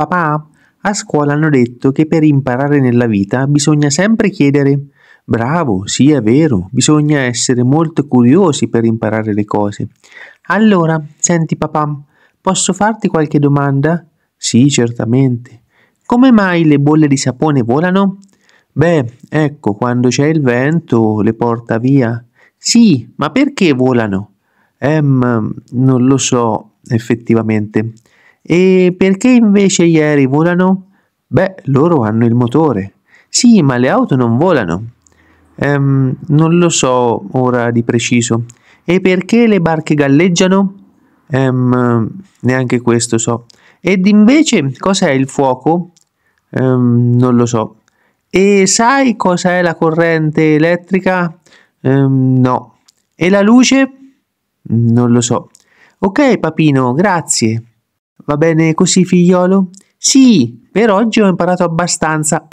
Papà, a scuola hanno detto che per imparare nella vita bisogna sempre chiedere. Bravo, sì è vero, bisogna essere molto curiosi per imparare le cose. Allora, senti papà, posso farti qualche domanda? Sì, certamente. Come mai le bolle di sapone volano? Beh, ecco, quando c'è il vento le porta via. Sì, ma perché volano? Ehm, non lo so effettivamente. E perché invece gli aerei volano? Beh, loro hanno il motore. Sì, ma le auto non volano. Ehm, non lo so ora di preciso. E perché le barche galleggiano? Ehm, neanche questo so. Ed invece cos'è il fuoco? Ehm, non lo so. E sai cos'è la corrente elettrica? Ehm, no. E la luce? Non lo so. Ok, papino, grazie. Va bene così, figliolo? Sì, per oggi ho imparato abbastanza.